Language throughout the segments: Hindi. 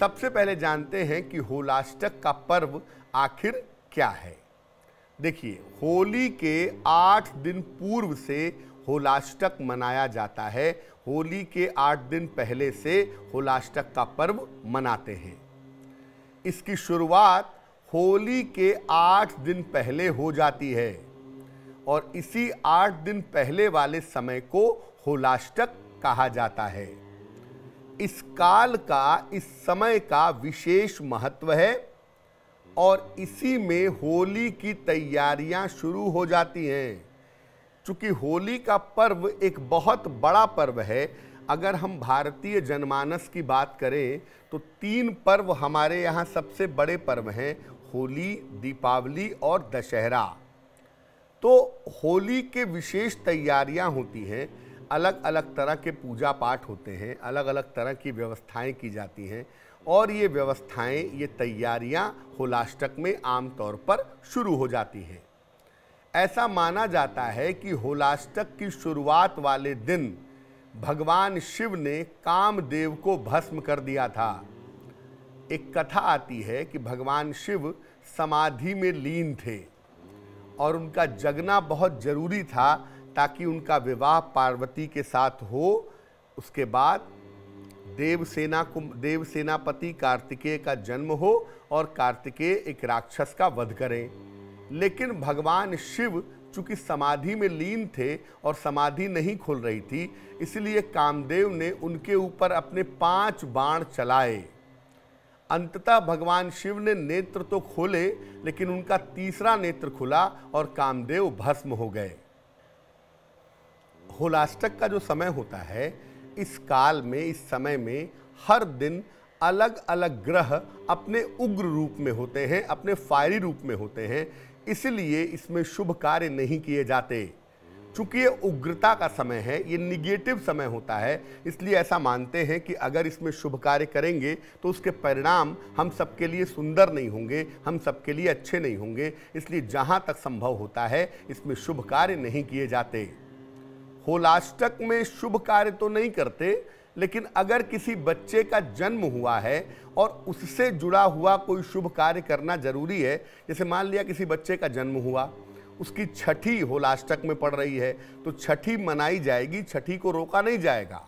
सबसे पहले जानते हैं कि होलाष्टक का पर्व आखिर क्या है देखिए होली के आठ दिन पूर्व से होलाष्टक मनाया जाता है होली के आठ दिन पहले से होलाष्टक का पर्व मनाते हैं इसकी शुरुआत होली के आठ दिन पहले हो जाती है और इसी आठ दिन पहले वाले समय को होलाष्टक कहा जाता है इस काल का इस समय का विशेष महत्व है और इसी में होली की तैयारियां शुरू हो जाती हैं चूँकि होली का पर्व एक बहुत बड़ा पर्व है अगर हम भारतीय जनमानस की बात करें तो तीन पर्व हमारे यहाँ सबसे बड़े पर्व हैं होली दीपावली और दशहरा तो होली के विशेष तैयारियां होती हैं अलग अलग तरह के पूजा पाठ होते हैं अलग अलग तरह की व्यवस्थाएं की जाती हैं और ये व्यवस्थाएं ये तैयारियां होलाष्टक में आमतौर पर शुरू हो जाती हैं ऐसा माना जाता है कि होलाष्टक की शुरुआत वाले दिन भगवान शिव ने कामदेव को भस्म कर दिया था एक कथा आती है कि भगवान शिव समाधि में लीन थे और उनका जगना बहुत ज़रूरी था ताकि उनका विवाह पार्वती के साथ हो उसके बाद देवसेना को देवसेनापति कार्तिकेय का जन्म हो और कार्तिकेय एक राक्षस का वध करें लेकिन भगवान शिव चूंकि समाधि में लीन थे और समाधि नहीं खुल रही थी इसलिए कामदेव ने उनके ऊपर अपने पांच बाण चलाए अंततः भगवान शिव ने नेत्र तो खोले लेकिन उनका तीसरा नेत्र खुला और कामदेव भस्म हो गए होलास्टक का जो समय होता है इस काल में इस समय में हर दिन अलग अलग ग्रह अपने उग्र रूप में होते हैं अपने फायरी रूप में होते हैं इसलिए इसमें शुभ कार्य नहीं किए जाते चूंकि ये उग्रता का समय है ये निगेटिव समय होता है इसलिए ऐसा मानते हैं कि अगर इसमें शुभ कार्य करेंगे तो उसके परिणाम हम सबके लिए सुंदर नहीं होंगे हम सबके लिए अच्छे नहीं होंगे इसलिए जहाँ तक संभव होता है इसमें शुभ कार्य नहीं किए जाते होलाष्टक में शुभ कार्य तो नहीं करते लेकिन अगर किसी बच्चे का जन्म हुआ है और उससे जुड़ा हुआ कोई शुभ कार्य करना जरूरी है जैसे मान लिया किसी बच्चे का जन्म हुआ उसकी छठी होलाष्टक में पड़ रही है तो छठी मनाई जाएगी छठी को रोका नहीं जाएगा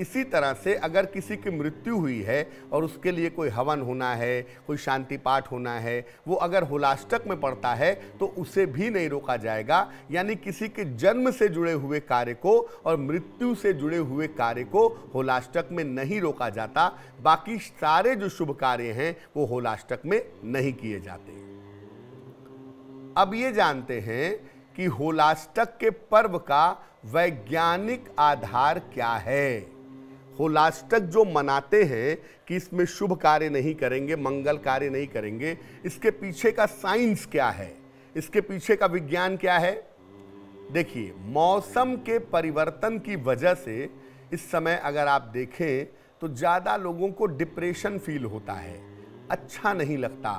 इसी तरह से अगर किसी की मृत्यु हुई है और उसके लिए कोई हवन होना है कोई शांति पाठ होना है वो अगर होलाष्टक में पड़ता है तो उसे भी नहीं रोका जाएगा यानी किसी के जन्म से जुड़े हुए कार्य को और मृत्यु से जुड़े हुए कार्य को होलाष्टक में नहीं रोका जाता बाकी सारे जो शुभ कार्य हैं वो होलाष्टक में नहीं किए जाते अब ये जानते हैं कि होलाष्टक के पर्व का वैज्ञानिक आधार क्या है वो लास्ट तक जो मनाते हैं कि इसमें शुभ कार्य नहीं करेंगे मंगल कार्य नहीं करेंगे इसके पीछे का साइंस क्या है इसके पीछे का विज्ञान क्या है देखिए मौसम के परिवर्तन की वजह से इस समय अगर आप देखें तो ज़्यादा लोगों को डिप्रेशन फील होता है अच्छा नहीं लगता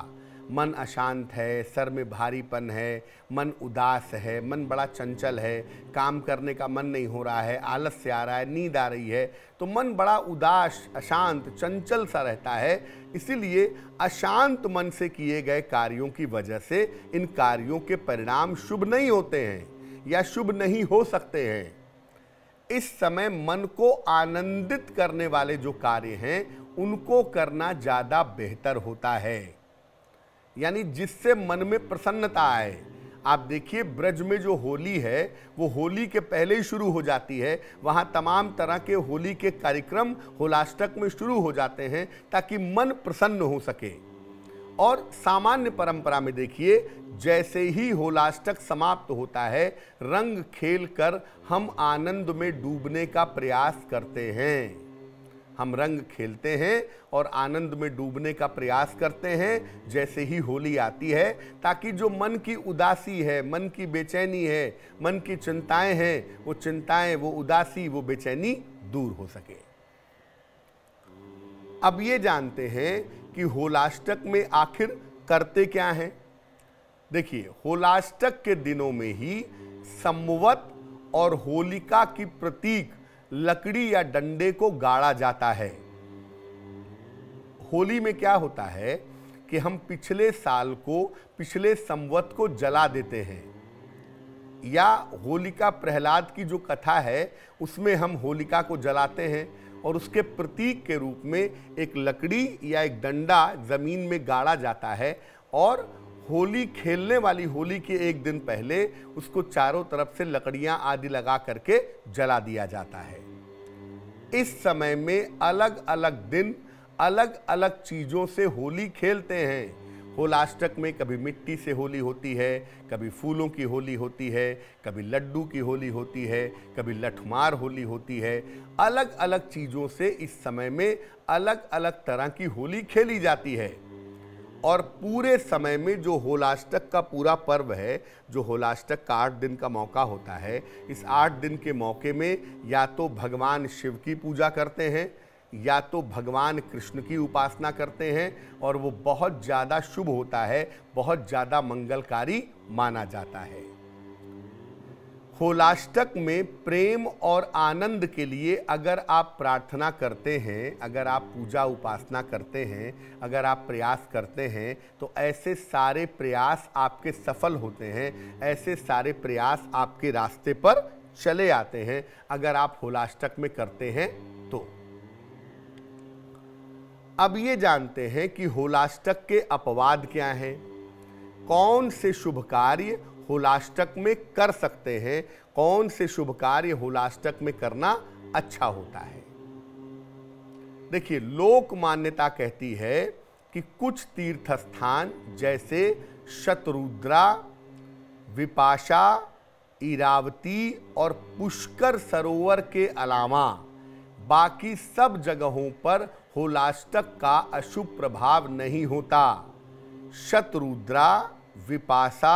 मन अशांत है सर में भारीपन है मन उदास है मन बड़ा चंचल है काम करने का मन नहीं हो रहा है आलस से आ रहा है नींद आ रही है तो मन बड़ा उदास अशांत चंचल सा रहता है इसीलिए अशांत मन से किए गए कार्यों की वजह से इन कार्यों के परिणाम शुभ नहीं होते हैं या शुभ नहीं हो सकते हैं इस समय मन को आनंदित करने वाले जो कार्य हैं उनको करना ज़्यादा बेहतर होता है यानी जिससे मन में प्रसन्नता आए आप देखिए ब्रज में जो होली है वो होली के पहले ही शुरू हो जाती है वहाँ तमाम तरह के होली के कार्यक्रम होलाष्टक में शुरू हो जाते हैं ताकि मन प्रसन्न हो सके और सामान्य परंपरा में देखिए जैसे ही होलाष्टक समाप्त होता है रंग खेल कर हम आनंद में डूबने का प्रयास करते हैं हम रंग खेलते हैं और आनंद में डूबने का प्रयास करते हैं जैसे ही होली आती है ताकि जो मन की उदासी है मन की बेचैनी है मन की चिंताएं हैं वो चिंताएं वो उदासी वो बेचैनी दूर हो सके अब ये जानते हैं कि होलाष्टक में आखिर करते क्या हैं देखिए होलाष्टक के दिनों में ही समवत और होलिका की प्रतीक लकड़ी या डंडे को गाड़ा जाता है होली में क्या होता है कि हम पिछले साल को पिछले संवत को जला देते हैं या होलिका प्रहलाद की जो कथा है उसमें हम होलिका को जलाते हैं और उसके प्रतीक के रूप में एक लकड़ी या एक डंडा ज़मीन में गाड़ा जाता है और होली खेलने वाली होली के एक दिन पहले उसको चारों तरफ से लकड़ियां आदि लगा करके जला दिया जाता है इस समय में अलग अलग दिन अलग अलग चीज़ों से होली खेलते हैं होलाष्टक में कभी मिट्टी से होली होती है कभी फूलों की होली होती है कभी लड्डू की होली होती है कभी लठमार होली होती है अलग अलग चीज़ों से इस समय में अलग अलग तरह की होली खेली जाती है और पूरे समय में जो होलाष्टक का पूरा पर्व है जो होलाष्टक का आठ दिन का मौका होता है इस आठ दिन के मौके में या तो भगवान शिव की पूजा करते हैं या तो भगवान कृष्ण की उपासना करते हैं और वो बहुत ज़्यादा शुभ होता है बहुत ज़्यादा मंगलकारी माना जाता है होलाष्टक में प्रेम और आनंद के लिए अगर आप प्रार्थना करते हैं अगर आप पूजा उपासना करते हैं अगर आप प्रयास करते हैं तो ऐसे सारे प्रयास आपके सफल होते हैं ऐसे सारे प्रयास आपके रास्ते पर चले आते हैं अगर आप होलाष्टक में करते हैं तो अब ये जानते हैं कि होलाष्टक के अपवाद क्या हैं कौन से शुभ कार्य हुलाष्टक में कर सकते हैं कौन से शुभ कार्य हुलाष्टक में करना अच्छा होता है देखिए लोक मान्यता कहती है कि कुछ तीर्थ स्थान जैसे शत्रुद्रा विपाशा इरावती और पुष्कर सरोवर के अलावा बाकी सब जगहों पर होलाष्टक का अशुभ प्रभाव नहीं होता शत्रुद्रा विपाशा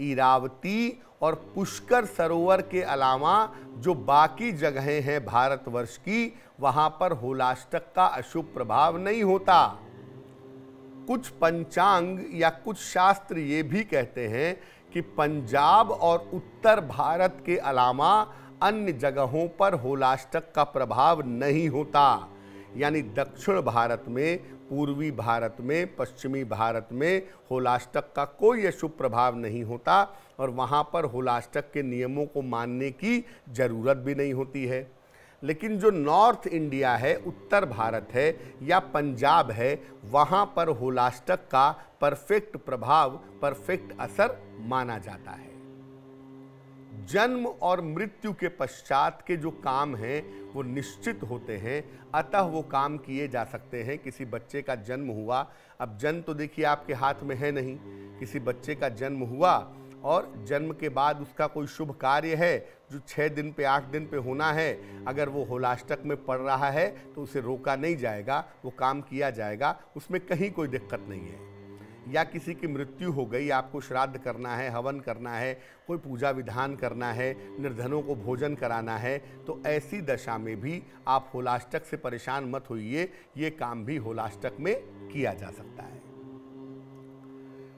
इरावती और पुष्कर सरोवर के अलावा जो बाकी जगहें हैं भारतवर्ष की वहाँ पर होलाष्टक का अशुभ प्रभाव नहीं होता कुछ पंचांग या कुछ शास्त्र ये भी कहते हैं कि पंजाब और उत्तर भारत के अलावा अन्य जगहों पर होलाष्टक का प्रभाव नहीं होता यानी दक्षिण भारत में पूर्वी भारत में पश्चिमी भारत में होलाष्टक का कोई अशुभ प्रभाव नहीं होता और वहाँ पर होलाष्टक के नियमों को मानने की ज़रूरत भी नहीं होती है लेकिन जो नॉर्थ इंडिया है उत्तर भारत है या पंजाब है वहाँ पर होलाष्टक का परफेक्ट प्रभाव परफेक्ट असर माना जाता है जन्म और मृत्यु के पश्चात के जो काम हैं वो निश्चित होते हैं अतः वो काम किए जा सकते हैं किसी बच्चे का जन्म हुआ अब जन्म तो देखिए आपके हाथ में है नहीं किसी बच्चे का जन्म हुआ और जन्म के बाद उसका कोई शुभ कार्य है जो छः दिन पे आठ दिन पे होना है अगर वो होलाष्टक में पड़ रहा है तो उसे रोका नहीं जाएगा वो काम किया जाएगा उसमें कहीं कोई दिक्कत नहीं है या किसी की मृत्यु हो गई आपको श्राद्ध करना है हवन करना है कोई पूजा विधान करना है निर्धनों को भोजन कराना है तो ऐसी दशा में भी आप होलाष्टक से परेशान मत होइए ये काम भी होलाष्टक में किया जा सकता है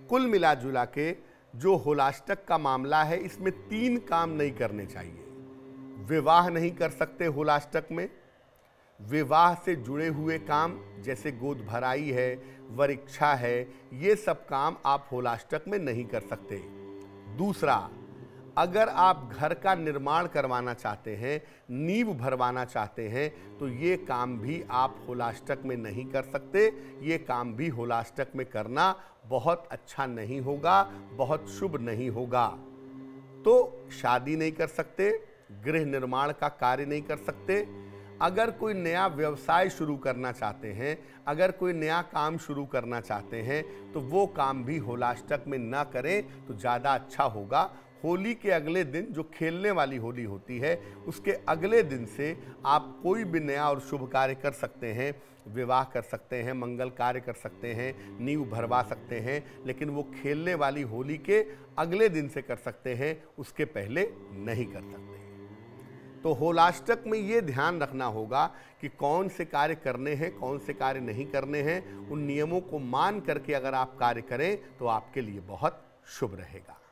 कुल मिला जुला के जो होलाष्टक का मामला है इसमें तीन काम नहीं करने चाहिए विवाह नहीं कर सकते होलाष्टक में विवाह से जुड़े हुए काम जैसे गोद भराई है वरीक्षा है ये सब काम आप होलाष्टक में नहीं कर सकते दूसरा अगर आप घर का निर्माण करवाना चाहते हैं नींव भरवाना चाहते हैं तो ये काम भी आप होलाष्टक में नहीं कर सकते ये काम भी होलाष्टक में करना बहुत अच्छा नहीं होगा बहुत शुभ नहीं होगा तो शादी नहीं कर सकते गृह निर्माण का कार्य नहीं कर सकते अगर कोई नया व्यवसाय शुरू करना चाहते हैं अगर कोई नया काम शुरू करना चाहते हैं तो वो काम भी होलाष्टक में ना करें तो ज़्यादा अच्छा होगा होली के अगले दिन जो खेलने वाली होली होती है उसके अगले दिन से आप कोई भी नया और शुभ कार्य कर सकते हैं विवाह कर सकते हैं मंगल कार्य कर सकते हैं नींव भरवा सकते हैं लेकिन वो खेलने वाली होली के अगले दिन से कर सकते हैं उसके पहले नहीं कर सकते तो होलाष्टक में ये ध्यान रखना होगा कि कौन से कार्य करने हैं कौन से कार्य नहीं करने हैं उन नियमों को मान करके अगर आप कार्य करें तो आपके लिए बहुत शुभ रहेगा